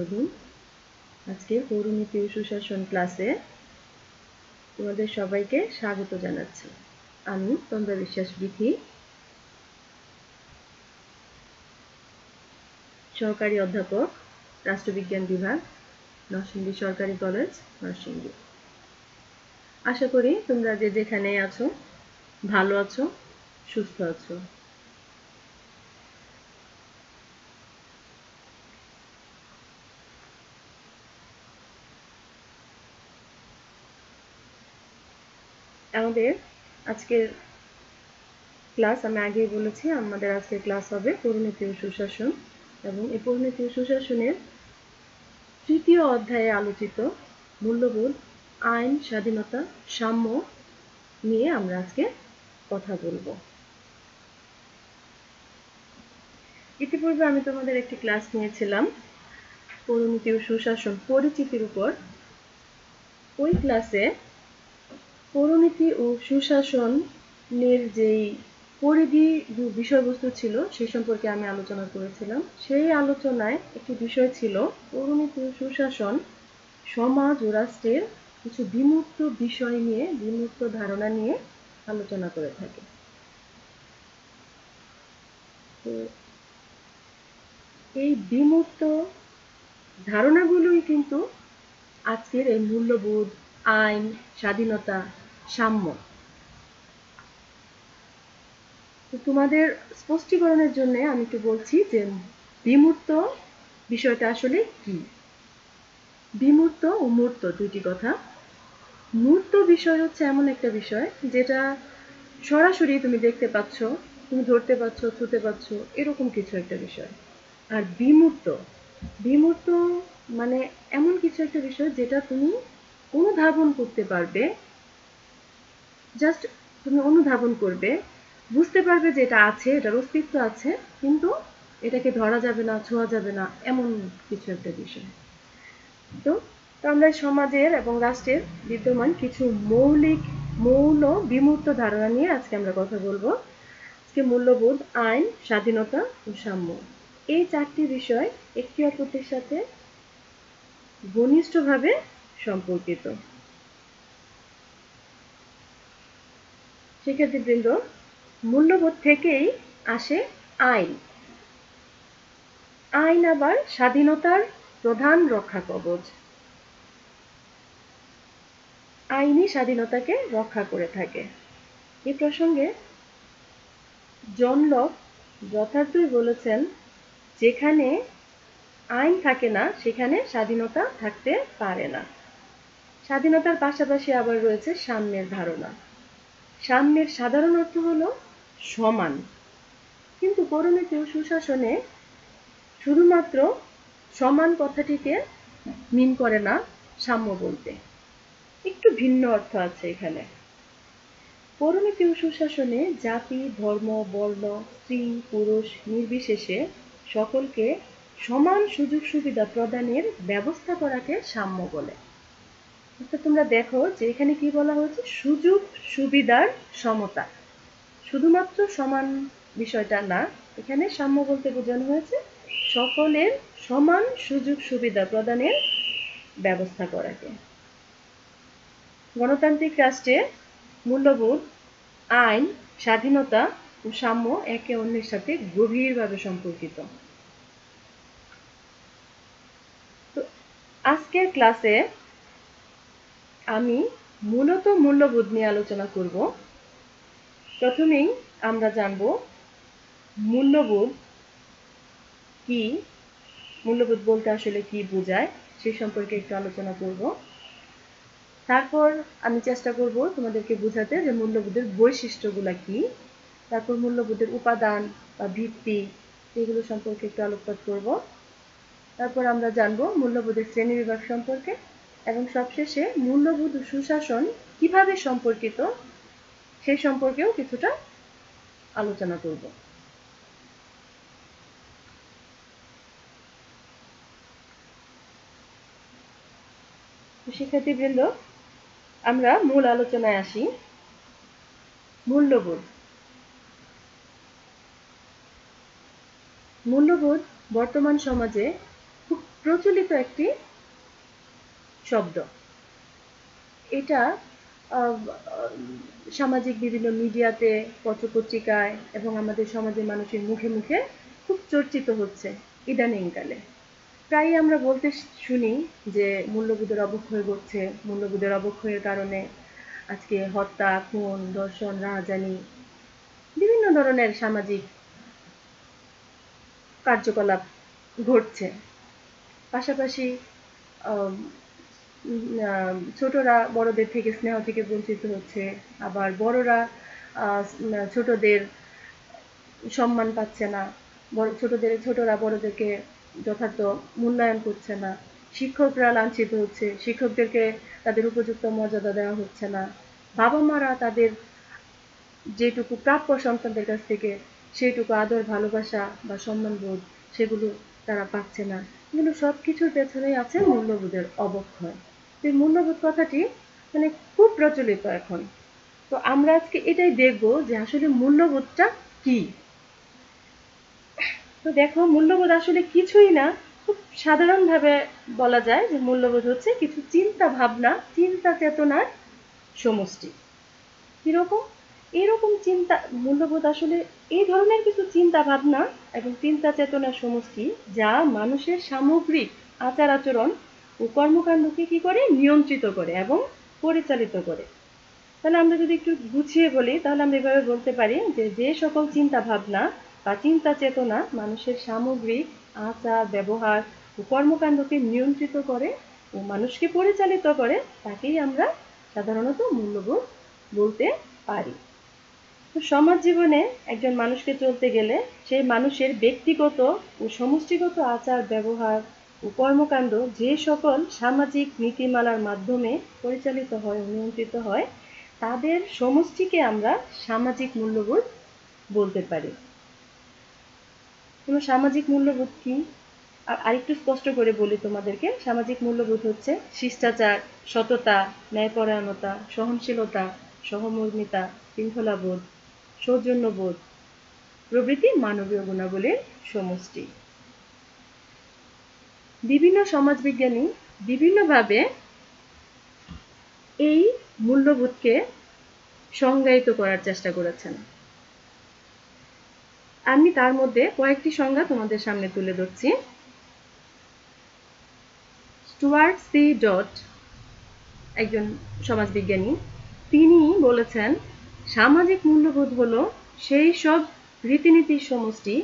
রহিম আজকে পৌরনীতি সুশাসন ক্লাসে তোমাদের সবাইকে স্বাগত জানাচ্ছি আমি তোমরা বিশ্বাস বিধি সহকারী অধ্যাপক রাষ্ট্রবিজ্ঞান বিভাগ নরসিংদী সরকারি কলেজ নরসিংদী আশা করি তোমরা যে যেখানে আছো ভালো আছো সুস্থ আছো আমাদের আজকের ক্লাস আমি আগেই বলেছি আমাদের আজকের ক্লাস হবে পরিণতি ও সুশাসন এবং এই পরিণতি ও সুশাসনের তৃতীয় অধ্যায়ে আলোচিত মূল্যবোধ আইন স্বাধীনতা সাম্য নিয়ে আমরা আজকে কথা বলব ইতিপূর্বে আমি তোমাদের একটি ক্লাস নিয়েছিলাম পরিণতি ও সুশাসন পরিচিতির উপর ওই ক্লাসে পৌরনীতি ও সুশাসনের যেই পরিধি বিষয়বস্তু ছিল সে সম্পর্কে আমি আলোচনা করেছিলাম সেই আলোচনায় একটি বিষয় ছিল পৌরনীতি ও সুশাসন সমাজ ও রাষ্ট্রের কিছু বিমূর্ত বিষয় নিয়ে বিমূর্ত ধারণা নিয়ে আলোচনা করে থাকে তো এই বিমূর্ত ধারণাগুলোই কিন্তু আজকের এই মূল্যবোধ আইন স্বাধীনতা সাম্য তোমাদের স্পষ্টীকরণের জন্য আমি একটু বলছি যে বিমূর্ত বিষয়টা আসলে কি বিমূর্ত ও মূর্ত দুইটি কথা মূর্ত বিষয় হচ্ছে এমন একটা বিষয় যেটা সরাসরি তুমি দেখতে পাচ্ছ তুমি ধরতে পাচ্ছ ছুতে পাচ্ছ এরকম কিছু একটা বিষয় আর বিমূর্ত বিমূর্ত মানে এমন কিছু একটা বিষয় যেটা তুমি অনুধাবন করতে পারবে জাস্ট তুমি অনুধাবন করবে বুঝতে পারবে যে এটা আছে এটার অস্তিত্ব আছে কিন্তু এটাকে ধরা যাবে না ছোঁয়া যাবে না এমন কিছু একটা বিষয় তো আমরা সমাজের এবং রাষ্ট্রের বিদ্যমান কিছু মৌলিক মৌল বিমূর্ত ধারণা নিয়ে আজকে আমরা কথা বলবো আজকে মূল্যবোধ আইন স্বাধীনতা ও সাম্য এই চারটি বিষয় একটি অপরটির সাথে ঘনিষ্ঠভাবে সম্পর্কিত শিক্ষার্থীবৃন্দ মূল্যবোধ থেকেই আসে আইন আইন আবার স্বাধীনতার প্রধান রক্ষা কবচ আইনি স্বাধীনতাকে রক্ষা করে থাকে এ প্রসঙ্গে জন লক যথার্থই বলেছেন যেখানে আইন থাকে না সেখানে স্বাধীনতা থাকতে পারে না স্বাধীনতার পাশাপাশি আবার রয়েছে সাম্যের ধারণা সাম্যের সাধারণ অর্থ হল সমান কিন্তু করণীতি ও সুশাসনে শুধুমাত্র সমান কথাটিকে মিন করে না সাম্য বলতে একটু ভিন্ন অর্থ আছে এখানে পৌরনীতি ও সুশাসনে জাতি ধর্ম বর্ণ স্ত্রী পুরুষ নির্বিশেষে সকলকে সমান সুযোগ সুবিধা প্রদানের ব্যবস্থা করাকে সাম্য বলে আচ্ছা, তোমরা দেখো যে এখানে কি বলা হয়েছে সুযোগ সুবিধার সমতা শুধুমাত্র সমান বিষয়টা না এখানে সাম্য বলতে বোঝানো হয়েছে সকলের সমান সুযোগ সুবিধা প্রদানের ব্যবস্থা করাকে গণতান্ত্রিক রাষ্ট্রে মূল্যবোধ আইন স্বাধীনতা ও সাম্য একে অন্যের সাথে গভীরভাবে সম্পর্কিত তো আজকের ক্লাসে আমি মূলত মূল্যবোধ নিয়ে আলোচনা করব প্রথমেই আমরা জানব মূল্যবোধ কি মূল্যবোধ বলতে আসলে কি বোঝায় সে সম্পর্কে একটু আলোচনা করব তারপর আমি চেষ্টা করব তোমাদেরকে বোঝাতে যে মূল্যবোধের বৈশিষ্ট্যগুলা কি তারপর মূল্যবোধের উপাদান বা ভিত্তি এগুলো সম্পর্কে একটু আলোকপাত করব তারপর আমরা জানব মূল্যবোধের শ্রেণীবিভাগ সম্পর্কে এবং সবশেষে মূল্যবোধ সুশাসন কিভাবে সম্পর্কিত সেই সম্পর্কেও কিছুটা আলোচনা করব শিক্ষার্থীবৃন্দ আমরা মূল আলোচনায় আসি মূল্যবোধ মূল্যবোধ বর্তমান সমাজে খুব প্রচলিত একটি শব্দ এটা সামাজিক বিভিন্ন মিডিয়াতে পত্রপত্রিকায় এবং আমাদের সমাজের মানুষের মুখে মুখে খুব চর্চিত হচ্ছে ইদানিংকালে প্রায়ই আমরা বলতে শুনি যে মূল্যবোধের অবক্ষয় ঘটছে মূল্যবোধের অবক্ষয়ের কারণে আজকে হত্যা খুন ধর্ষণ রাজানি বিভিন্ন ধরনের সামাজিক কার্যকলাপ ঘটছে পাশাপাশি ছোটরা বড়দের থেকে স্নেহ থেকে বঞ্চিত হচ্ছে আবার বড়রা ছোটদের সম্মান পাচ্ছে না বড় ছোটদের ছোটরা বড়দেরকে যথার্থ মূল্যায়ন করছে না শিক্ষকরা লাঞ্ছিত হচ্ছে শিক্ষকদেরকে তাদের উপযুক্ত মর্যাদা দেওয়া হচ্ছে না বাবা মারা তাদের যেটুকু প্রাপ্য সন্তানদের কাছ থেকে সেইটুকু আদর ভালোবাসা বা সম্মান বোধ সেগুলো তারা পাচ্ছে না এগুলো সব কিছুর পেছনেই আছে মূল্যবোধের অবক্ষয় যে মূল্যবোধ কথাটি মানে খুব প্রচলিত এখন তো আমরা আজকে এটাই দেখব যে আসলে মূল্যবোধটা কি তো দেখো মূল্যবোধ আসলে কিছুই না খুব সাধারণভাবে বলা যায় যে মূল্যবোধ হচ্ছে কিছু চিন্তা ভাবনা চিন্তা চেতনার সমষ্টি কিরকম এরকম চিন্তা মূল্যবোধ আসলে এই ধরনের কিছু চিন্তা ভাবনা এবং চিন্তা চেতনার সমষ্টি যা মানুষের সামগ্রিক আচার আচরণ ও কর্মকাণ্ডকে কি করে নিয়ন্ত্রিত করে এবং পরিচালিত করে তাহলে আমরা যদি একটু গুছিয়ে বলি তাহলে আমরা এভাবে বলতে পারি যে যে সকল চিন্তা ভাবনা বা চিন্তা চেতনা মানুষের সামগ্রিক আচার ব্যবহার ও কর্মকাণ্ডকে নিয়ন্ত্রিত করে ও মানুষকে পরিচালিত করে তাকেই আমরা সাধারণত মূল্যবোধ বলতে পারি তো সমাজ জীবনে একজন মানুষকে চলতে গেলে সেই মানুষের ব্যক্তিগত ও সমষ্টিগত আচার ব্যবহার ও কর্মকাণ্ড যে সকল সামাজিক নীতিমালার মাধ্যমে পরিচালিত হয় নিয়ন্ত্রিত হয় তাদের সমষ্টিকে আমরা সামাজিক মূল্যবোধ বলতে পারি কোনো সামাজিক মূল্যবোধ কি আরেকটু স্পষ্ট করে বলি তোমাদেরকে সামাজিক মূল্যবোধ হচ্ছে শিষ্টাচার সততা ন্যায়পরায়ণতা সহনশীলতা সহমর্মিতা শৃঙ্খলাবোধ সৌজন্যবোধ প্রভৃতি মানবীয় গুণাবলীর সমষ্টি বিভিন্ন সমাজবিজ্ঞানী বিভিন্নভাবে এই মূল্যবোধকে সংজ্ঞায়িত করার চেষ্টা করেছেন আমি তার মধ্যে কয়েকটি সংজ্ঞা তোমাদের সামনে তুলে ধরছি স্টুয়ার্ট সি ডট একজন সমাজবিজ্ঞানী তিনি বলেছেন সামাজিক মূল্যবোধ হলো সেই সব রীতিনীতির সমষ্টি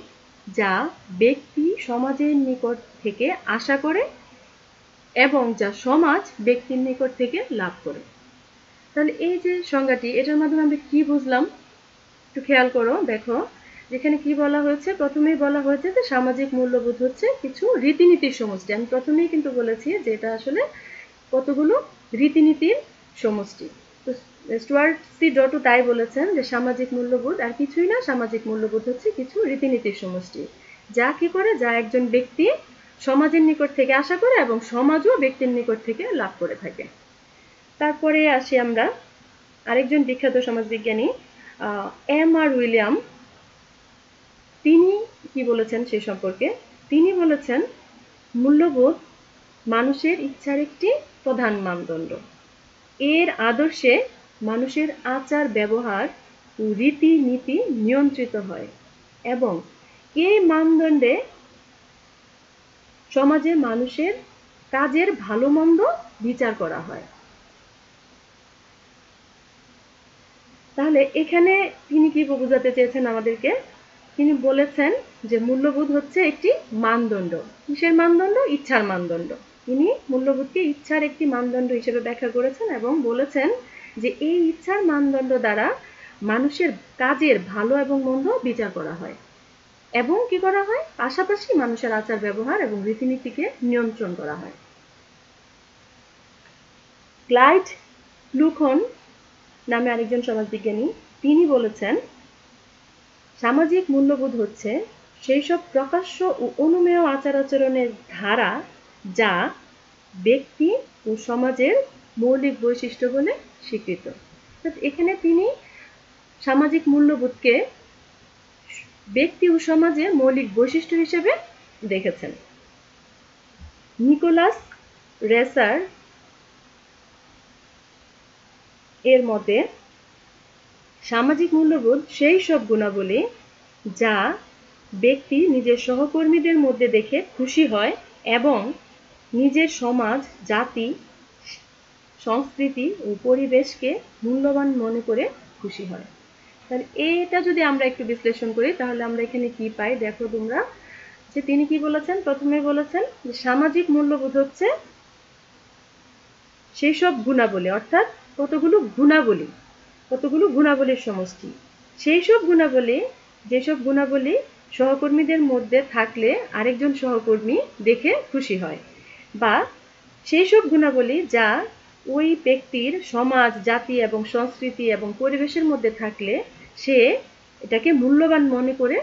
যা ব্যক্তি সমাজের নিকট থেকে আশা করে এবং যা সমাজ ব্যক্তির নিকট থেকে লাভ করে তাহলে এই যে সংজ্ঞাটি এটার মাধ্যমে আমরা কি বুঝলাম একটু খেয়াল করো দেখো যেখানে কি বলা হয়েছে প্রথমেই বলা হয়েছে যে সামাজিক মূল্যবোধ হচ্ছে কিছু রীতিনীতির সমষ্টি আমি প্রথমেই কিন্তু বলেছি যে এটা আসলে কতগুলো রীতিনীতির সমষ্টি স্টুয়ার্ট সি ডটু তাই বলেছেন যে সামাজিক মূল্যবোধ আর কিছুই না সামাজিক মূল্যবোধ হচ্ছে কিছু রীতিনীতির সমষ্টি যা কি করে যা একজন ব্যক্তি সমাজের নিকট থেকে আশা করে এবং সমাজও ব্যক্তির নিকট থেকে লাভ করে থাকে তারপরে আসি আমরা আরেকজন বিখ্যাত সমাজবিজ্ঞানী এম আর উইলিয়াম তিনি কি বলেছেন সে সম্পর্কে তিনি বলেছেন মূল্যবোধ মানুষের ইচ্ছার একটি প্রধান মানদণ্ড এর আদর্শে মানুষের আচার ব্যবহার রীতিনীতি নিয়ন্ত্রিত হয় এবং এই মানদণ্ডে সমাজে মানুষের কাজের ভালো মন্দ বিচার করা হয় তাহলে এখানে তিনি কি বোঝাতে চেয়েছেন আমাদেরকে তিনি বলেছেন যে মূল্যবোধ হচ্ছে একটি মানদণ্ড কিসের মানদণ্ড ইচ্ছার মানদণ্ড তিনি মূল্যবোধকে ইচ্ছার একটি মানদণ্ড হিসেবে ব্যাখ্যা করেছেন এবং বলেছেন যে এই ইচ্ছার মানদণ্ড দ্বারা মানুষের কাজের ভালো এবং মন্দ বিচার করা হয় এবং কি করা হয় পাশাপাশি মানুষের আচার ব্যবহার এবং রীতিনীতিকে নিয়ন্ত্রণ করা হয় ক্লাইড লুখন নামে আরেকজন সমাজবিজ্ঞানী তিনি বলেছেন সামাজিক মূল্যবোধ হচ্ছে সেই সব প্রকাশ্য ও অনুমেয় আচার আচরণের ধারা যা ব্যক্তি ও সমাজের মৌলিক বৈশিষ্ট্য বলে স্বীকৃত এখানে তিনি সামাজিক মূল্যবোধকে ব্যক্তি ও সমাজে মৌলিক বৈশিষ্ট্য হিসেবে দেখেছেন নিকোলাস রেসার এর মতে সামাজিক মূল্যবোধ সেই সব গুণাবলী যা ব্যক্তি নিজের সহকর্মীদের মধ্যে দেখে খুশি হয় এবং নিজের সমাজ জাতি সংস্কৃতি ও পরিবেশকে মূল্যবান মনে করে খুশি হয় তাহলে এটা যদি আমরা একটু বিশ্লেষণ করি তাহলে আমরা এখানে কি পাই দেখো তোমরা যে তিনি কি বলেছেন প্রথমে বলেছেন যে সামাজিক মূল্যবোধ হচ্ছে সেই সব গুণাবলী অর্থাৎ কতগুলো গুণাবলী কতগুলো গুণাবলীর সমষ্টি সেই সব গুণাবলী যেসব গুণাবলী সহকর্মীদের মধ্যে থাকলে আরেকজন সহকর্মী দেখে খুশি হয় বা সেই সব গুণাবলী যা ওই ব্যক্তির সমাজ জাতি এবং সংস্কৃতি এবং পরিবেশের মধ্যে থাকলে সে এটাকে মূল্যবান মনে করে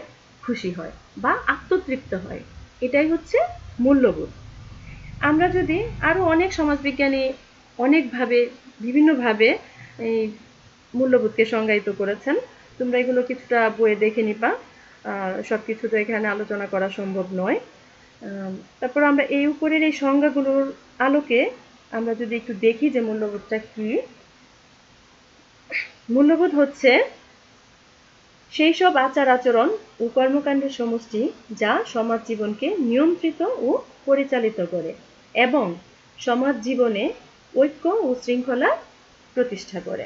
খুশি হয় বা আত্মতৃপ্ত হয় এটাই হচ্ছে মূল্যবোধ আমরা যদি আরও অনেক সমাজবিজ্ঞানী অনেকভাবে বিভিন্নভাবে এই মূল্যবোধকে সংজ্ঞায়িত করেছেন তোমরা এগুলো কিছুটা বইয়ে দেখে নিবা সব কিছু তো এখানে আলোচনা করা সম্ভব নয় তারপর আমরা এই উপরের এই সংজ্ঞাগুলোর আলোকে আমরা যদি একটু দেখি যে মূল্যবোধটা কি মূল্যবোধ হচ্ছে সেই সব আচার আচরণ ও কর্মকাণ্ডের সমষ্টি যা সমাজ জীবনকে নিয়ন্ত্রিত ও পরিচালিত করে এবং সমাজ জীবনে ঐক্য ও শৃঙ্খলা প্রতিষ্ঠা করে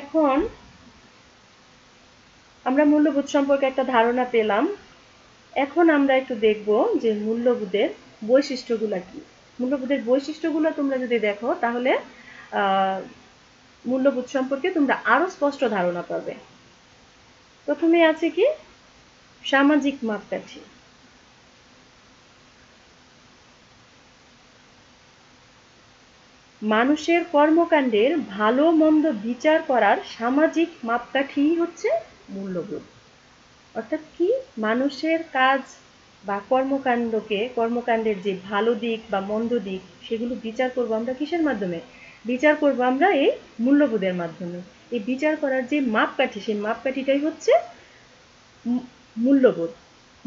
এখন আমরা মূল্যবোধ সম্পর্কে একটা ধারণা পেলাম এখন আমরা একটু দেখব যে মূল্যবোধের বৈশিষ্ট্যগুলো কি মূল্যবোধের বৈশিষ্ট্যগুলো তোমরা যদি দেখো তাহলে মূল্যবোধ সম্পর্কে তোমরা আরো স্পষ্ট ধারণা পাবে প্রথমে আছে কি সামাজিক মাপকাঠি মানুষের কর্মকাণ্ডের ভালো মন্দ বিচার করার সামাজিক মাপকাঠি হচ্ছে মূল্যবোধ অর্থাৎ কি মানুষের কাজ বা কর্মকাণ্ডকে কর্মকাণ্ডের যে ভালো দিক বা মন্দ দিক সেগুলো বিচার করবো আমরা কিসের মাধ্যমে বিচার করবো আমরা এই মূল্যবোধের মাধ্যমে এই বিচার করার যে মাপকাঠি সেই মাপকাঠিটাই হচ্ছে মূল্যবোধ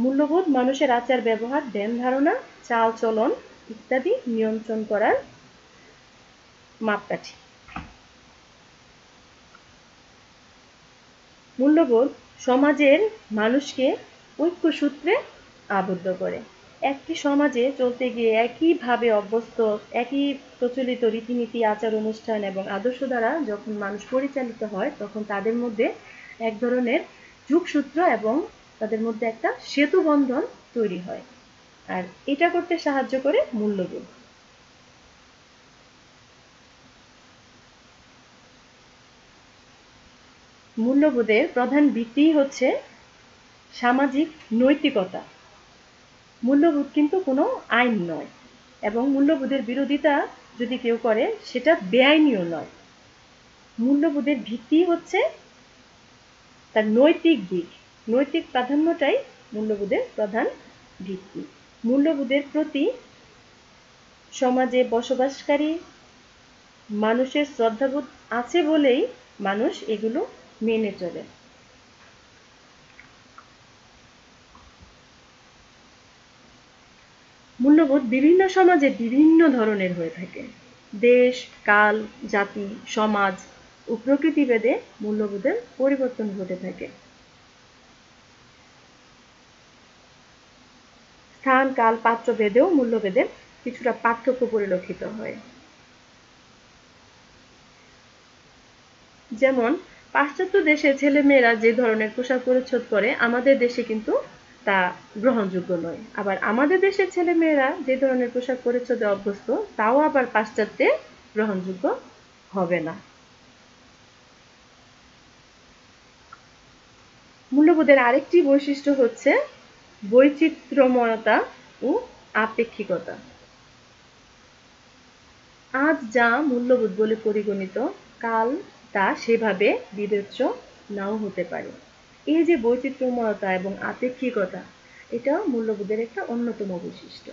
মূল্যবোধ মানুষের আচার ব্যবহার ধ্যান ধারণা চাল চলন ইত্যাদি নিয়ন্ত্রণ করার মাপকাঠি মূল্যবোধ সমাজের মানুষকে ঐক্য সূত্রে আবদ্ধ করে একটি সমাজে চলতে গিয়ে একইভাবে অভ্যস্ত একই প্রচলিত রীতিনীতি আচার অনুষ্ঠান এবং আদর্শ দ্বারা যখন মানুষ পরিচালিত হয় তখন তাদের মধ্যে এক ধরনের যুগসূত্র এবং তাদের মধ্যে একটা সেতু বন্ধন তৈরি হয় আর এটা করতে সাহায্য করে মূল্যবোধ মূল্যবোধের প্রধান ভিত্তি হচ্ছে সামাজিক নৈতিকতা মূল্যবোধ কিন্তু কোনো আইন নয় এবং মূল্যবোধের বিরোধিতা যদি কেউ করে সেটা বেআইনিও নয় মূল্যবোধের ভিত্তি হচ্ছে তার নৈতিক দিক নৈতিক প্রাধান্যটাই মূল্যবোধের প্রধান ভিত্তি মূল্যবোধের প্রতি সমাজে বসবাসকারী মানুষের শ্রদ্ধাবোধ আছে বলেই মানুষ এগুলো মেনে চলে মূল্যবোধ বিভিন্ন সমাজে বিভিন্ন ধরনের হয়ে থাকে দেশ কাল জাতি সমাজ ও প্রকৃতি ভেদে মূল্যবোধের পরিবর্তন ঘটে থাকে স্থান কাল পাত্র ভেদেও মূল্যবেদের কিছুটা পার্থক্য পরিলক্ষিত হয় যেমন পাশ্চাত্য দেশের ছেলে মেয়েরা যে ধরনের পোশাক পরিচ্ছদ করে আমাদের দেশে কিন্তু তা গ্রহণযোগ্য নয় আবার আমাদের দেশের ছেলে মেয়েরা যে ধরনের পোশাক পরিচ্ছদে অভ্যস্ত তাও আবার পাশ্চাত্যে গ্রহণযোগ্য হবে না মূল্যবোধের আরেকটি বৈশিষ্ট্য হচ্ছে বৈচিত্র্যময়তা ও আপেক্ষিকতা আজ যা মূল্যবোধ বলে পরিগণিত কাল তা সেভাবে বিবেচ্য নাও হতে পারে এই যে বৈচিত্র্যময়তা এবং আপেক্ষিকতা এটাও মূল্যবোধের একটা অন্যতম বৈশিষ্ট্য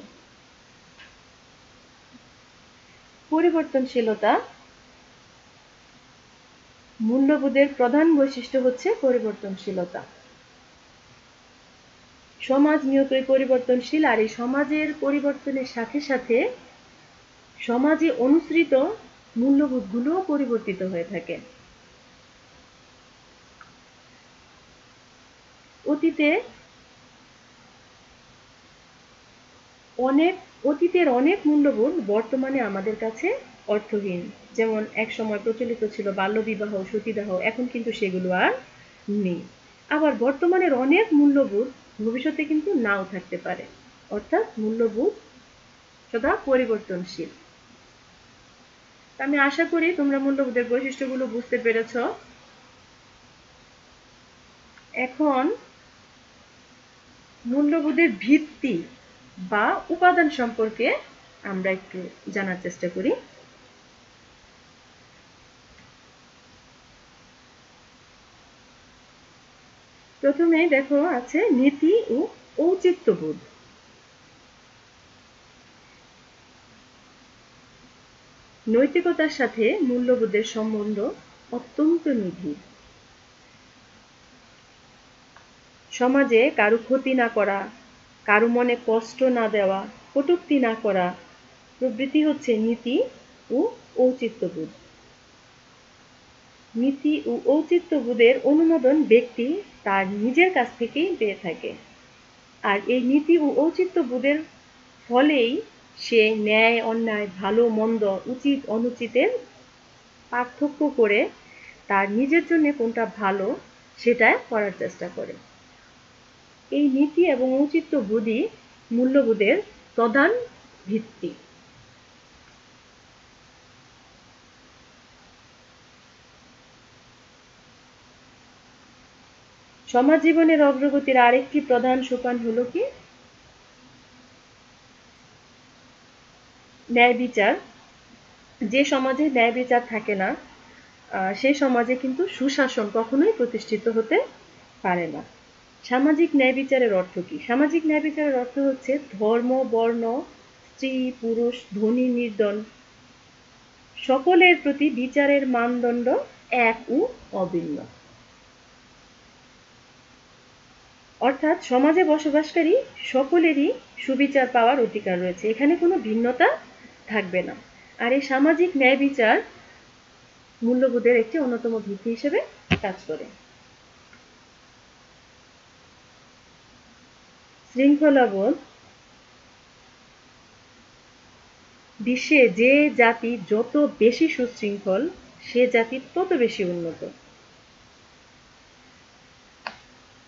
পরিবর্তনশীলতা মূল্যবোধের প্রধান বৈশিষ্ট্য হচ্ছে পরিবর্তনশীলতা সমাজ নিয়তই পরিবর্তনশীল আর এই সমাজের পরিবর্তনের সাথে সাথে সমাজে অনুসৃত মূল্যবোধগুলোও পরিবর্তিত হয়ে থাকে অতীতে অনেক অতীতের অনেক মূল্যবোধ বর্তমানে আমাদের কাছে অর্থহীন যেমন এক সময় প্রচলিত ছিল বাল্যবিবাহ সতীদাহ এখন কিন্তু সেগুলো আর নেই আবার বর্তমানের অনেক মূল্যবোধ ভবিষ্যতে কিন্তু নাও থাকতে পারে অর্থাৎ মূল্যবোধ সদা পরিবর্তনশীল আমি আশা করি তোমরা মূল্যবোধের বৈশিষ্ট্যগুলো বুঝতে পেরেছ এখন মূল্যবোধের ভিত্তি বা উপাদান সম্পর্কে আমরা একটু জানার চেষ্টা করি প্রথমে দেখো আছে নীতি ও ঔচিত্যবোধ নৈতিকতার সাথে মূল্যবোধের সম্বন্ধ অত্যন্ত নিবিড় সমাজে কারো ক্ষতি না করা কারো মনে কষ্ট না দেওয়া কটুক্তি না করা প্রবৃতি হচ্ছে নীতি ও ঔচিত্যবোধ নীতি ও ঔচিত্যবোধের অনুমোদন ব্যক্তি তার নিজের কাছ থেকেই পেয়ে থাকে আর এই নীতি ও ঔচিত্যবোধের ফলেই সে ন্যায় অন্যায় ভালো মন্দ উচিত অনুচিতের পার্থক্য করে তার নিজের জন্য কোনটা ভালো সেটা করার চেষ্টা করে এই নীতি এবং উচিত বুদ্ধি মূল্যবোধের প্রধান ভিত্তি সমাজ জীবনের অগ্রগতির আরেকটি প্রধান সোপান হলো কি ন্যায় বিচার যে সমাজে ন্যায় বিচার থাকে না সেই সমাজে কিন্তু সুশাসন কখনোই প্রতিষ্ঠিত হতে পারে না সামাজিক ন্যায় বিচারের অর্থ কি সামাজিক ন্যায় বিচারের অর্থ হচ্ছে ধর্ম বর্ণ স্ত্রী পুরুষ ধনী নির্ধন সকলের প্রতি বিচারের মানদণ্ড এক ও অভিন্ন অর্থাৎ সমাজে বসবাসকারী সকলেরই সুবিচার পাওয়ার অধিকার রয়েছে এখানে কোনো ভিন্নতা থাকবে না আর এই সামাজিক ন্যায় বিচার মূল্যবোধের একটি অন্যতম ভিত্তি হিসেবে কাজ করে শৃঙ্খলাবোধ বিশ্বে যে জাতি যত বেশি সুশৃঙ্খল সে জাতি তত বেশি উন্নত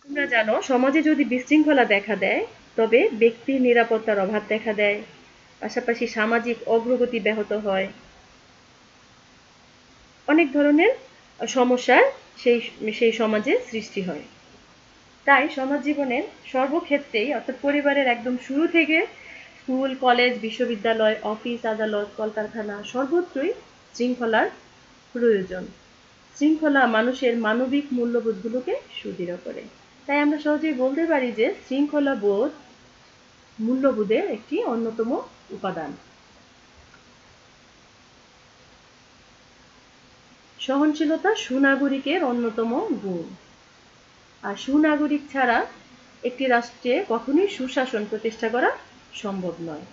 তোমরা জানো সমাজে যদি বিশৃঙ্খলা দেখা দেয় তবে ব্যক্তির নিরাপত্তার অভাব দেখা দেয় পাশাপাশি সামাজিক অগ্রগতি ব্যাহত হয় অনেক ধরনের সমস্যা সেই সেই সমাজে সৃষ্টি হয় তাই সমাজ জীবনের সর্বক্ষেত্রেই অর্থাৎ পরিবারের একদম শুরু থেকে স্কুল কলেজ বিশ্ববিদ্যালয় অফিস আদালত কলকারখানা সর্বত্রই শৃঙ্খলার প্রয়োজন শৃঙ্খলা মানুষের মানবিক মূল্যবোধগুলোকে সুদৃঢ় করে তাই আমরা সহজেই বলতে পারি যে শৃঙ্খলা বোধ মূল্যবোধের একটি অন্যতম উপাদান সহনশীলতা সুনাগরিকের অন্যতম গুণ আর সুনাগরিক ছাড়া একটি রাষ্ট্রে কখনই সুশাসন প্রতিষ্ঠা করা সম্ভব নয়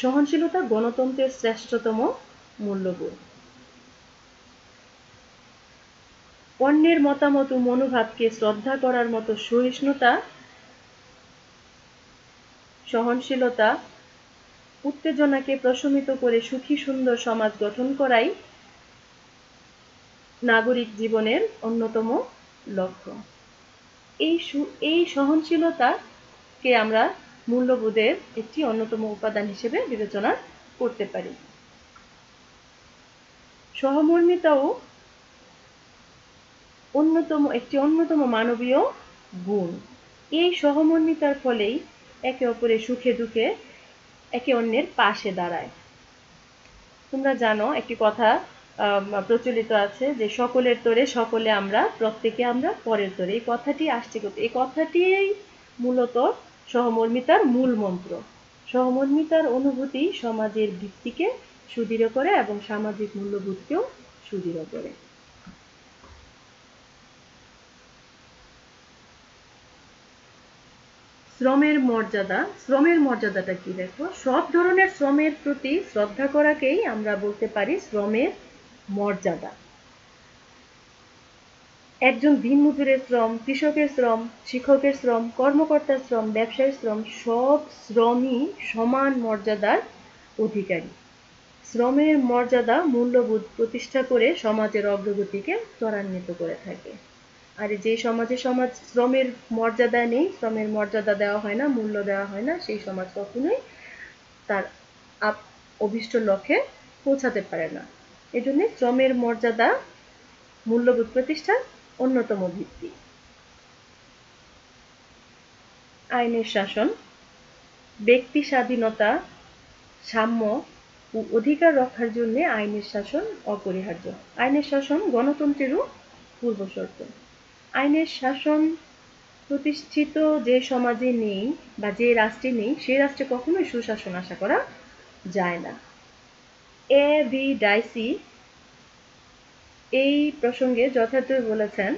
সহনশীলতা গণতন্ত্রের শ্রেষ্ঠতম মূল্যবোধ অন্যের মতামত ও মনোভাবকে শ্রদ্ধা করার মতো সহিষ্ণুতা সহনশীলতা উত্তেজনাকে প্রশমিত করে সুখী সুন্দর সমাজ গঠন করাই নাগরিক জীবনের অন্যতম লক্ষ্য এই এই সহনশীলতাকে আমরা মূল্যবোধের একটি অন্যতম উপাদান হিসেবে বিবেচনা করতে পারি সহমর্মিতাও অন্যতম একটি অন্যতম মানবীয় গুণ এই সহমর্মিতার ফলেই একে অপরের সুখে দুঃখে একে অন্যের পাশে দাঁড়ায় তোমরা জানো একটি কথা প্রচলিত আছে যে সকলের তোরে সকলে আমরা প্রত্যেকে আমরা পরের তোরে এই কথাটি আসছে এই কথাটিই মূলত সহমর্মিতার মূল মন্ত্র সহমর্মিতার অনুভূতি সমাজের ভিত্তিকে সুদৃঢ় করে এবং সামাজিক মূল্যবোধকেও সুদৃঢ় করে শ্রমের মর্যাদা শ্রমের মর্যাদাটা কি দেখো সব ধরনের শ্রমের প্রতি শ্রদ্ধা করাকেই আমরা বলতে পারি শ্রমের মর্যাদা একজন মজুরের শ্রম কৃষকের শ্রম শিক্ষকের শ্রম কর্মকর্তার শ্রম ব্যবসায়ীর শ্রম সব শ্রমই সমান মর্যাদার অধিকারী শ্রমের মর্যাদা মূল্যবোধ প্রতিষ্ঠা করে সমাজের অগ্রগতিকে ত্বরান্বিত করে থাকে আর যে সমাজে সমাজ শ্রমের মর্যাদা নেই শ্রমের মর্যাদা দেওয়া হয় না মূল্য দেওয়া হয় না সেই সমাজ কখনোই তার আপ অভিষ্ট লক্ষ্যে পৌঁছাতে পারে না এজন্য শ্রমের মর্যাদা মূল্যবোধ প্রতিষ্ঠার অন্যতম ভিত্তি আইনের শাসন ব্যক্তি স্বাধীনতা সাম্য ও অধিকার রক্ষার জন্য আইনের শাসন অপরিহার্য আইনের শাসন গণতন্ত্রেরও পূর্বশর্ত আইনের শাসন প্রতিষ্ঠিত যে সমাজে নেই বা যে রাষ্ট্রে নেই সেই রাষ্ট্রে কখনোই সুশাসন আশা করা যায় না এ ভি ডাইসি এই প্রসঙ্গে যথার্থই বলেছেন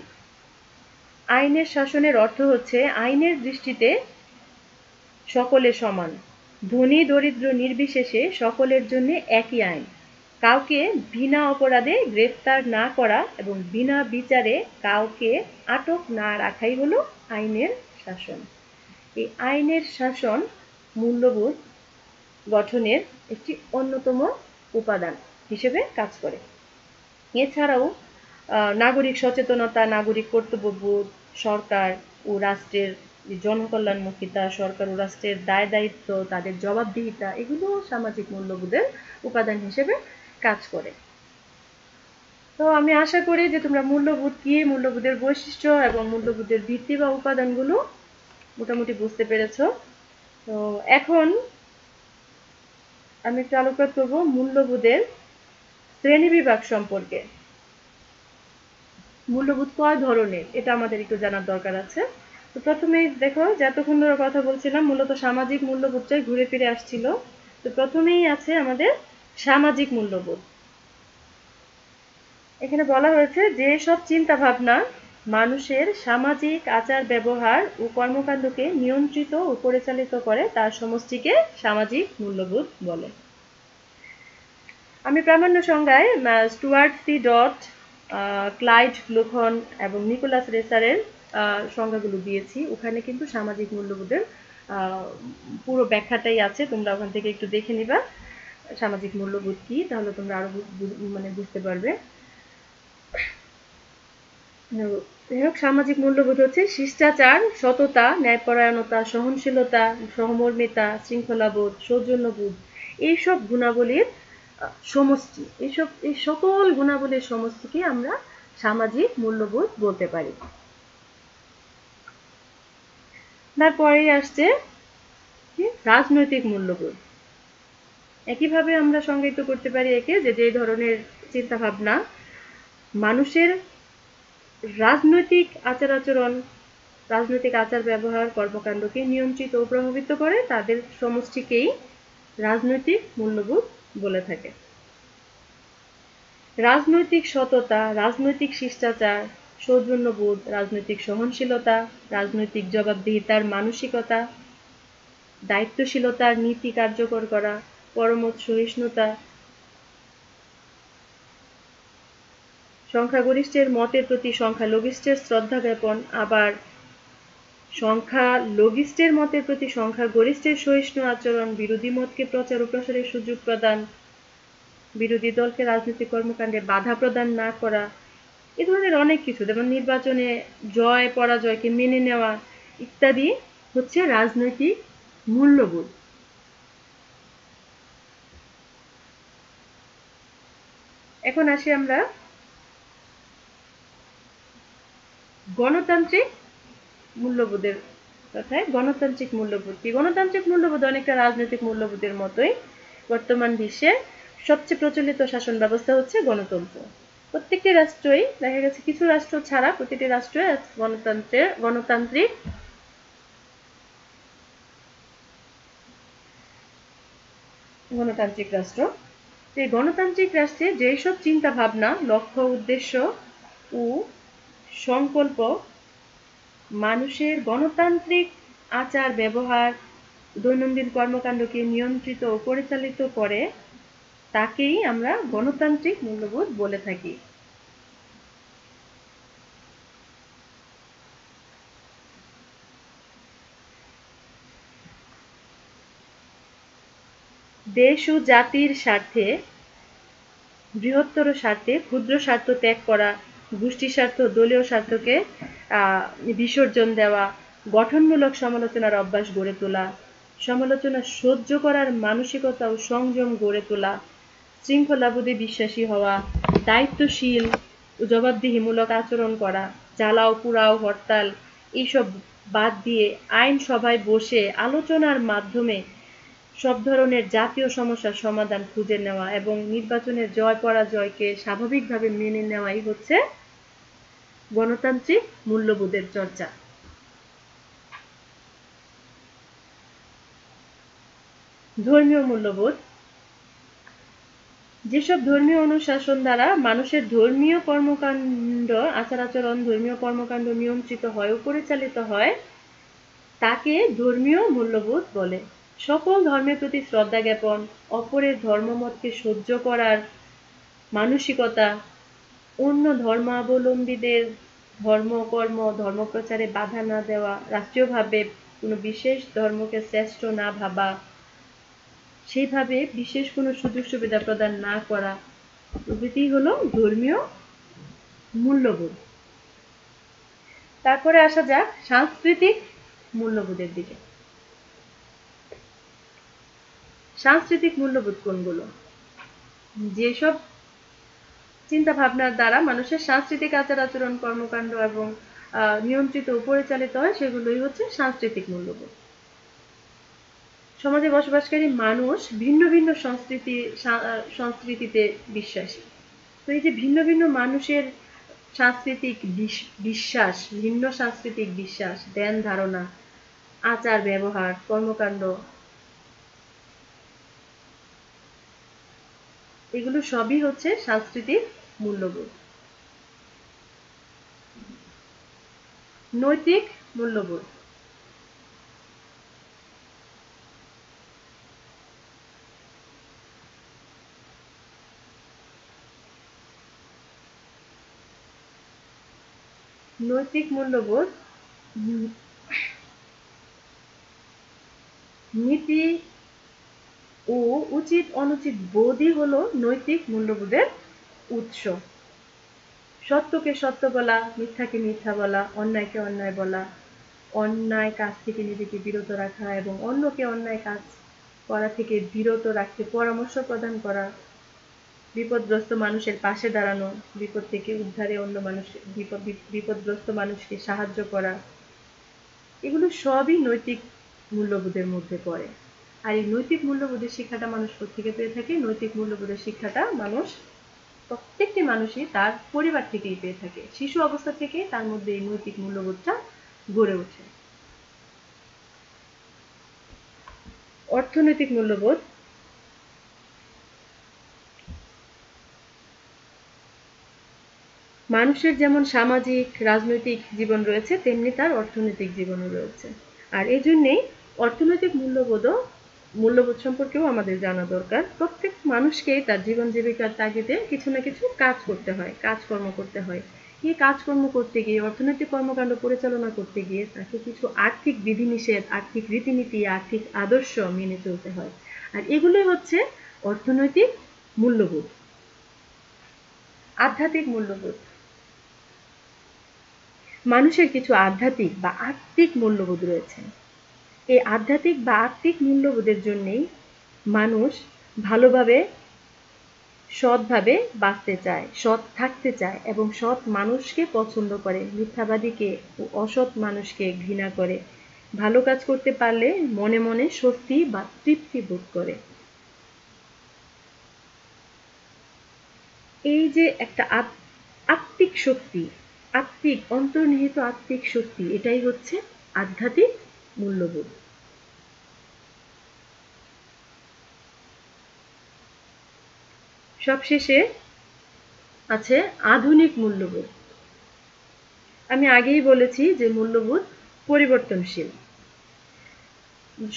আইনের শাসনের অর্থ হচ্ছে আইনের দৃষ্টিতে সকলে সমান ধনী দরিদ্র নির্বিশেষে সকলের জন্য একই আইন কাউকে বিনা অপরাধে গ্রেফতার না করা এবং বিনা বিচারে কাউকে আটক না রাখাই হলো আইনের শাসন এই আইনের শাসন মূল্যবোধ গঠনের একটি অন্যতম উপাদান হিসেবে কাজ করে এছাড়াও নাগরিক সচেতনতা নাগরিক কর্তব্যবোধ সরকার ও রাষ্ট্রের জনকল্যাণমুখিতা সরকার ও রাষ্ট্রের দায় দায়িত্ব তাদের জবাবদিহিতা এগুলো সামাজিক মূল্যবোধের উপাদান হিসেবে কাজ করে তো আমি আশা করি যে তোমরা মূল্যবোধ কি মূল্যবোধের বৈশিষ্ট্য এবং মূল্যবোধের ভিত্তি বা উপাদানগুলো মোটামুটি বুঝতে পেরেছ তো এখন আমি একটু আলোকপাত করবো মূল্যবোধের শ্রেণীবিভাগ সম্পর্কে মূল্যবোধ কয় ধরনের এটা আমাদের একটু জানার দরকার আছে তো প্রথমে দেখো যতক্ষণ ধরে কথা বলছিলাম মূলত সামাজিক মূল্যবোধটাই ঘুরে ফিরে আসছিল তো প্রথমেই আছে আমাদের সামাজিক মূল্যবোধ এখানে বলা হয়েছে যে সব চিন্তা ভাবনা মানুষের সামাজিক আচার ব্যবহার ও কর্মকাণ্ডকে নিয়ন্ত্রিত ও পরিচালিত করে তার সমষ্টিকে সামাজিক মূল্যবোধ বলে আমি প্রামাণ্য সংজ্ঞায় Stuart C Dodd Clyde Kluckhohn এবং নিকোলাস রেসারের সংজ্ঞাগুলো দিয়েছি ওখানে কিন্তু সামাজিক মূল্যবোধের পুরো ব্যাখ্যাটাই আছে তোমরা ওখান থেকে একটু দেখে নিবা সামাজিক মূল্যবোধ কি তাহলে তোমরা আরো মানে বুঝতে পারবে সামাজিক মূল্যবোধ হচ্ছে শিষ্টাচার সততা ন্যায়পরায়ণতা সহনশীলতা সহমর্মিতা শৃঙ্খলাবোধ সৌজন্যবোধ এইসব গুণাবলীর সমষ্টি এইসব এই সকল গুণাবলীর সমষ্টিকে আমরা সামাজিক মূল্যবোধ বলতে পারি তারপরে আসছে রাজনৈতিক মূল্যবোধ একইভাবে আমরা সংজ্ঞায়িত করতে পারি একে যে যে ধরনের চিন্তাভাবনা মানুষের রাজনৈতিক আচার আচরণ রাজনৈতিক আচার ব্যবহার কর্মকাণ্ডকে নিয়ন্ত্রিত ও প্রভাবিত করে তাদের সমষ্টিকেই রাজনৈতিক মূল্যবোধ বলে থাকে রাজনৈতিক সততা রাজনৈতিক শিষ্টাচার সৌজন্যবোধ রাজনৈতিক সহনশীলতা রাজনৈতিক জবাবদিহিতার মানসিকতা দায়িত্বশীলতার নীতি কার্যকর করা পরমত সহিষ্ণুতা সংখ্যাগরিষ্ঠের মতের প্রতি সংখ্যালঘিষ্ঠের শ্রদ্ধা জ্ঞাপন আবার সংখ্যা লঘিষ্ঠের মতের প্রতি সংখ্যাগরিষ্ঠের সহিষ্ণু আচরণ বিরোধী মতকে প্রচার ও প্রসারের সুযোগ প্রদান বিরোধী দলকে রাজনৈতিক কর্মকাণ্ডে বাধা প্রদান না করা এ ধরনের অনেক কিছু যেমন নির্বাচনে জয় পরাজয়কে মেনে নেওয়া ইত্যাদি হচ্ছে রাজনৈতিক মূল্যবোধ এখন আসি আমরা গণতান্ত্রিক মূল্যবোধের কথায় গণতান্ত্রিক মূল্যবোধ কি গণতান্ত্রিক মূল্যবোধ অনেকটা রাজনৈতিক মূল্যবোধের মতোই বর্তমান বিশ্বে সবচেয়ে প্রচলিত শাসন ব্যবস্থা হচ্ছে গণতন্ত্র প্রত্যেকটি রাষ্ট্রই দেখা গেছে কিছু রাষ্ট্র ছাড়া প্রতিটি রাষ্ট্রে গণতন্ত্রের গণতান্ত্রিক গণতান্ত্রিক রাষ্ট্র যে গণতান্ত্রিক রাষ্ট্রে যেসব চিন্তা ভাবনা লক্ষ্য উদ্দেশ্য ও সংকল্প মানুষের গণতান্ত্রিক আচার ব্যবহার দৈনন্দিন কর্মকাণ্ডকে নিয়ন্ত্রিত ও পরিচালিত করে তাকেই আমরা গণতান্ত্রিক মূল্যবোধ বলে থাকি দেশ ও জাতির স্বার্থে বৃহত্তর স্বার্থে ক্ষুদ্র স্বার্থ ত্যাগ করা গোষ্ঠী স্বার্থ দলীয় স্বার্থকে বিসর্জন দেওয়া গঠনমূলক সমালোচনার অভ্যাস গড়ে তোলা সমালোচনা সহ্য করার মানসিকতা ও সংযম গড়ে তোলা শৃঙ্খলাবোধে বিশ্বাসী হওয়া দায়িত্বশীল ও জবাবদিহিমূলক আচরণ করা জ্বালাও পুরাও হরতাল এইসব বাদ দিয়ে আইন সভায় বসে আলোচনার মাধ্যমে সব ধরনের জাতীয় সমস্যার সমাধান খুঁজে নেওয়া এবং নির্বাচনের জয় পরাজয়কে স্বাভাবিকভাবে মেনে নেওয়াই হচ্ছে গণতান্ত্রিক মূল্যবোধের চর্চা ধর্মীয় মূল্যবোধ যেসব ধর্মীয় অনুশাসন দ্বারা মানুষের ধর্মীয় কর্মকাণ্ড আচার আচরণ ধর্মীয় কর্মকাণ্ড নিয়ন্ত্রিত হয় ও পরিচালিত হয় তাকে ধর্মীয় মূল্যবোধ বলে সকল ধর্মের প্রতি শ্রদ্ধা জ্ঞাপন অপরের ধর্মমতকে সহ্য করার মানসিকতা অন্য ধর্মাবলম্বীদের ধর্মকর্ম ধর্মপ্রচারে বাধা না দেওয়া রাষ্ট্রীয়ভাবে কোনো বিশেষ ধর্মকে শ্রেষ্ঠ না ভাবা সেইভাবে বিশেষ কোনো সুযোগ সুবিধা প্রদান না করা প্রভৃতি হলো ধর্মীয় মূল্যবোধ তারপরে আসা যাক সাংস্কৃতিক মূল্যবোধের দিকে সাংস্কৃতিক মূল্যবোধ কোনগুলো যেসব চিন্তা ভাবনার দ্বারা মানুষের সাংস্কৃতিক আচার আচরণ কর্মকাণ্ড এবং নিয়ন্ত্রিত ও পরিচালিত হয় সেগুলোই হচ্ছে সাংস্কৃতিক মূল্যবোধ সমাজে বসবাসকারী মানুষ ভিন্ন ভিন্ন সংস্কৃতি সংস্কৃতিতে বিশ্বাসী তো এই যে ভিন্ন ভিন্ন মানুষের সাংস্কৃতিক বিশ্বাস ভিন্ন সাংস্কৃতিক বিশ্বাস ধ্যান ধারণা আচার ব্যবহার কর্মকাণ্ড এগুলো সবই হচ্ছে সাংস্কৃতিক মূল্যবোধ নৈতিক মূল্যবোধ নৈতিক মূল্যবোধ নীতি ও উচিত অনুচিত বোধই হলো নৈতিক মূল্যবোধের উৎস সত্যকে সত্য বলা মিথ্যাকে মিথ্যা বলা অন্যায়কে অন্যায় বলা অন্যায় কাজ থেকে নিজেকে বিরত রাখা এবং অন্যকে অন্যায় কাজ করা থেকে বিরত রাখতে পরামর্শ প্রদান করা বিপদগ্রস্ত মানুষের পাশে দাঁড়ানো বিপদ থেকে উদ্ধারে অন্য মানুষ বিপদগ্রস্ত মানুষকে সাহায্য করা এগুলো সবই নৈতিক মূল্যবোধের মধ্যে পড়ে আর এই নৈতিক মূল্যবোধের শিক্ষাটা মানুষ থেকে পেয়ে থাকে নৈতিক মূল্যবোধের শিক্ষাটা মানুষ প্রত্যেকটি মানুষই তার পরিবার থেকেই পেয়ে থাকে শিশু অবস্থা থেকে তার মধ্যে এই নৈতিক মূল্যবোধটা গড়ে ওঠে অর্থনৈতিক মূল্যবোধ মানুষের যেমন সামাজিক রাজনৈতিক জীবন রয়েছে তেমনি তার অর্থনৈতিক জীবনও রয়েছে আর এই জন্যেই অর্থনৈতিক মূল্যবোধও মূল্যবোধ সম্পর্কেও আমাদের জানা দরকার প্রত্যেক মানুষকেই তার জীবন জীবিকার তাগিদে কিছু না কিছু কাজ করতে হয় কাজকর্ম করতে হয় এই কাজকর্ম করতে গিয়ে অর্থনৈতিক কর্মকাণ্ড পরিচালনা করতে গিয়ে তাকে কিছু আর্থিক বিধিনিষেধ আর্থিক রীতিনীতি আর্থিক আদর্শ মেনে চলতে হয় আর এগুলোই হচ্ছে অর্থনৈতিক মূল্যবোধ আধ্যাত্মিক মূল্যবোধ মানুষের কিছু আধ্যাত্মিক বা আত্মিক মূল্যবোধ রয়েছে এই আধ্যাত্মিক বা আত্মিক মূল্যবোধের জন্যেই মানুষ ভালোভাবে সৎভাবে বাঁচতে চায় সৎ থাকতে চায় এবং সৎ মানুষকে পছন্দ করে মিথ্যাবাদীকে ও অসৎ মানুষকে ঘৃণা করে ভালো কাজ করতে পারলে মনে মনে স্বস্তি বা তৃপ্তি বোধ করে এই যে একটা আত্মিক শক্তি আত্মিক অন্তর্নিহিত আত্মিক শক্তি এটাই হচ্ছে আধ্যাত্মিক মূল্যবোধ সবশেষে আছে আধুনিক মূল্যবোধ আমি আগেই বলেছি যে মূল্যবোধ পরিবর্তনশীল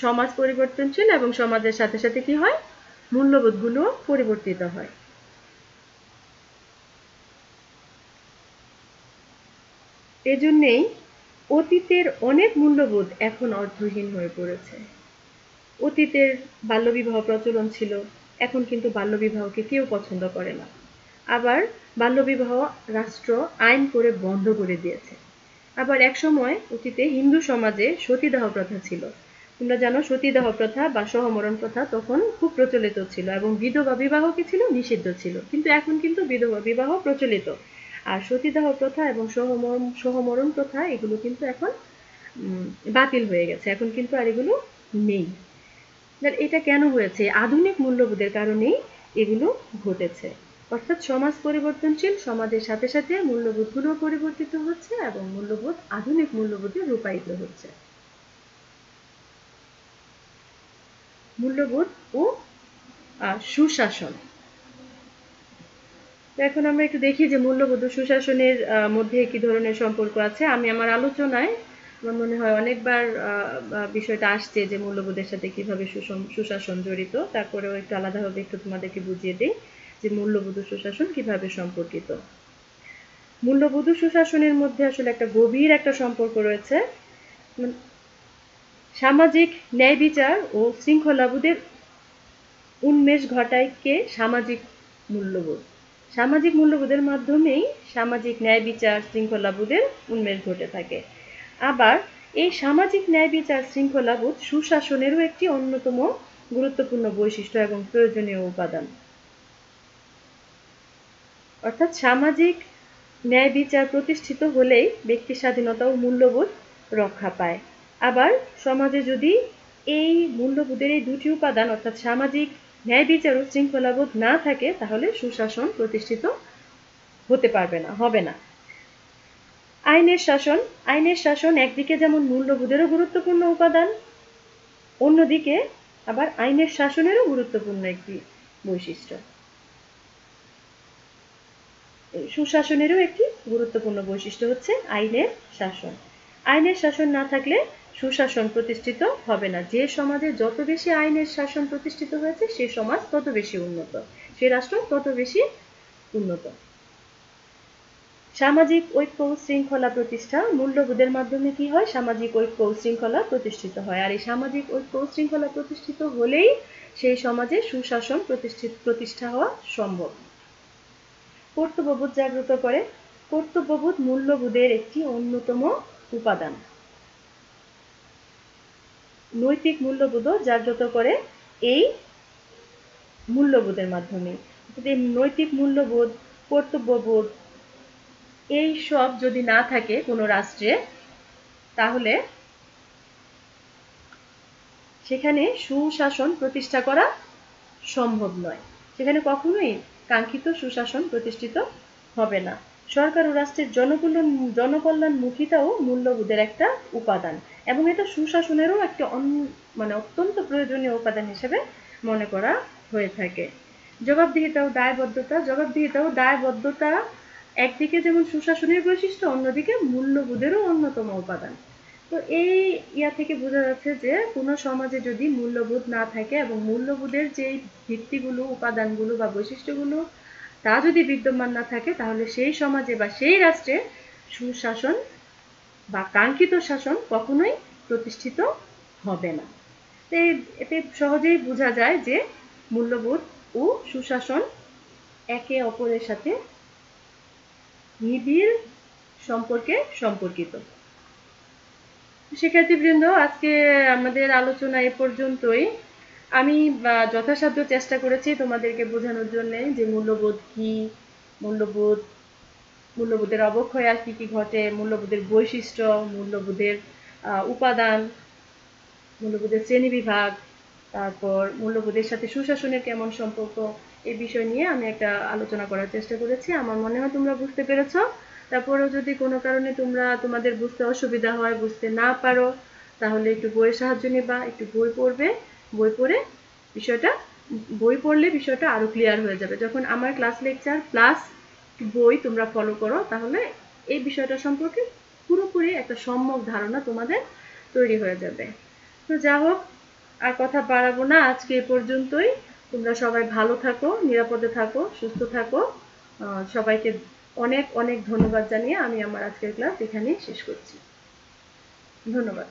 সমাজ পরিবর্তনশীল এবং সমাজের সাথে সাথে কি হয় মূল্যবোধগুলো পরিবর্তিত হয় এজন্যেই অতীতের অনেক মূল্যবোধ এখন অর্থহীন হয়ে পড়েছে অতীতের বাল্যবিবাহ প্রচলন ছিল এখন কিন্তু বাল্যবিবাহকে কেউ পছন্দ করে না আবার বাল্যবিবাহ রাষ্ট্র আইন করে বন্ধ করে দিয়েছে আবার এক সময় অতীতে হিন্দু সমাজে সতীদাহ প্রথা ছিল তোমরা জানো সতীদাহ প্রথা বা সহমরণ প্রথা তখন খুব প্রচলিত ছিল এবং বিধবা বিবাহ কি ছিল নিষিদ্ধ ছিল কিন্তু এখন কিন্তু বিধবা বিবাহ প্রচলিত আর সতীদাহ প্রথা এবং সহমরণ সহমরণ প্রথা এগুলো কিন্তু এখন বাতিল হয়ে গেছে এখন কিন্তু আর এগুলো নেই এটা কেন হয়েছে আধুনিক মূল্যবোধের কারণেই এগুলো ঘটেছে অর্থাৎ সমাজ পরিবর্তনশীল সমাজের সাথে সাথে মূল্যবোধগুলো পরিবর্তিত হচ্ছে এবং মূল্যবোধ আধুনিক মূল্যবোধে রূপায়িত হচ্ছে মূল্যবোধ ও সুশাসন এখন আমরা একটু দেখি যে মূল্যবোধ ও সুশাসনের মধ্যে কি ধরনের সম্পর্ক আছে আমি আমার আলোচনায় আমার মনে হয় অনেকবার বিষয়টা আসছে যে মূল্যবোধের সাথে কিভাবে সুশাসন জড়িত তারপরেও একটু আলাদাভাবে একটু তোমাদেরকে বুঝিয়ে দিই যে মূল্যবোধ সুশাসন কিভাবে সম্পর্কিত মূল্যবোধ সুশাসনের মধ্যে আসলে একটা গভীর একটা সম্পর্ক রয়েছে সামাজিক ন্যায় বিচার ও শৃঙ্খলাবোধের উন্মেষ ঘটায় কে সামাজিক মূল্যবোধ সামাজিক মূল্যবোধের মাধ্যমেই সামাজিক ন্যায় বিচার শৃঙ্খলাবোধের উন্মেষ ঘটে থাকে আবার এই সামাজিক ন্যায় বিচার শৃঙ্খলাবোধ সুশাসনেরও একটি অন্যতম গুরুত্বপূর্ণ বৈশিষ্ট্য এবং প্রয়োজনীয় উপাদান অর্থাৎ সামাজিক ন্যায় বিচার প্রতিষ্ঠিত হলেই ব্যক্তি স্বাধীনতা ও মূল্যবোধ রক্ষা পায় আবার সমাজে যদি এই মূল্যবোধের এই দুটি উপাদান অর্থাৎ সামাজিক ন্যায় বিচার ও শৃঙ্খলাবোধ না থাকে তাহলে সুশাসন প্রতিষ্ঠিত হতে পারবে না হবে না আইনের শাসন আইনের শাসন একদিকে যেমন মূল্যবোধেরও গুরুত্বপূর্ণ উপাদান অন্যদিকে আবার আইনের শাসনেরও গুরুত্বপূর্ণ একটি বৈশিষ্ট্য সুশাসনেরও একটি গুরুত্বপূর্ণ বৈশিষ্ট্য হচ্ছে আইনের শাসন আইনের শাসন না থাকলে সুশাসন প্রতিষ্ঠিত হবে না যে সমাজে যত বেশি আইনের শাসন প্রতিষ্ঠিত হয়েছে সে সমাজ তত বেশি উন্নত সে রাষ্ট্র তত বেশি উন্নত সামাজিক ঐক্য শৃঙ্খলা প্রতিষ্ঠা মূল্যবোধের মাধ্যমে কি হয় সামাজিক ঐক্য শৃঙ্খলা প্রতিষ্ঠিত হয় আর এই সামাজিক ঐক্য শৃঙ্খলা প্রতিষ্ঠিত হলেই সেই সমাজে সুশাসন প্রতিষ্ঠিত প্রতিষ্ঠা হওয়া সম্ভব কর্তব্যবোধ জাগ্রত করে কর্তব্যবোধ মূল্যবোধের একটি অন্যতম উপাদান নৈতিক মূল্যবোধও জাগ্রত করে এই মূল্যবোধের মাধ্যমে নৈতিক মূল্যবোধ কর্তব্যবোধ এই সব যদি না থাকে কোনো রাষ্ট্রে তাহলে সেখানে সুশাসন প্রতিষ্ঠা করা সম্ভব নয় সেখানে কখনোই কাঙ্ক্ষিত সুশাসন প্রতিষ্ঠিত হবে না সরকার ও রাষ্ট্রের জনকল্যাণ জনকল্যাণমুখিতাও মূল্যবোধের একটা উপাদান এবং এটা সুশাসনেরও একটা মানে অত্যন্ত প্রয়োজনীয় উপাদান হিসেবে মনে করা হয়ে থাকে জবাবদিহিতা ও দায়বদ্ধতা জবাবদিহিতা ও দায়বদ্ধতা একদিকে যেমন সুশাসনের বৈশিষ্ট্য অন্যদিকে মূল্যবোধেরও অন্যতম উপাদান তো এই ইয়া থেকে বোঝা যাচ্ছে যে কোনো সমাজে যদি মূল্যবোধ না থাকে এবং মূল্যবোধের যে ভিত্তিগুলো উপাদানগুলো বা বৈশিষ্ট্যগুলো তা যদি বিদ্যমান না থাকে তাহলে সেই সমাজে বা সেই রাষ্ট্রে সুশাসন বা কাঙ্ক্ষিত শাসন কখনোই প্রতিষ্ঠিত হবে না এতে সহজেই বোঝা যায় যে মূল্যবোধ ও সুশাসন একে অপরের সাথে নিবিড় সম্পর্কে সম্পর্কিত শিক্ষার্থীবৃন্দ আজকে আমাদের আলোচনা এ পর্যন্তই আমি যথাসাধ্য চেষ্টা করেছি তোমাদেরকে বোঝানোর জন্য যে মূল্যবোধ কি মূল্যবোধ মূল্যবোধের অবক্ষয় আর কি কি ঘটে মূল্যবোধের বৈশিষ্ট্য মূল্যবোধের উপাদান মূল্যবোধের শ্রেণীবিভাগ তারপর মূল্যবোধের সাথে সুশাসনের কেমন সম্পর্ক এই বিষয় নিয়ে আমি একটা আলোচনা করার চেষ্টা করেছি আমার মনে হয় তোমরা বুঝতে পেরেছো তারপরেও যদি কোনো কারণে তোমরা তোমাদের বুঝতে অসুবিধা হয় বুঝতে না পারো তাহলে একটু বইয়ের সাহায্য নেবা একটু বই পড়বে বই পড়ে বিষয়টা বই পড়লে বিষয়টা আরও ক্লিয়ার হয়ে যাবে যখন আমার ক্লাস লেকচার প্লাস বই তোমরা ফলো করো তাহলে এই বিষয়টা সম্পর্কে পুরোপুরি একটা সম্যক ধারণা তোমাদের তৈরি হয়ে যাবে তো যা হোক আর কথা বাড়াবো না আজকে এ পর্যন্তই তোমরা সবাই ভালো থাকো নিরাপদে থাকো সুস্থ থাকো সবাইকে অনেক অনেক ধন্যবাদ জানিয়ে আমি আমার আজকের ক্লাস এখানেই শেষ করছি ধন্যবাদ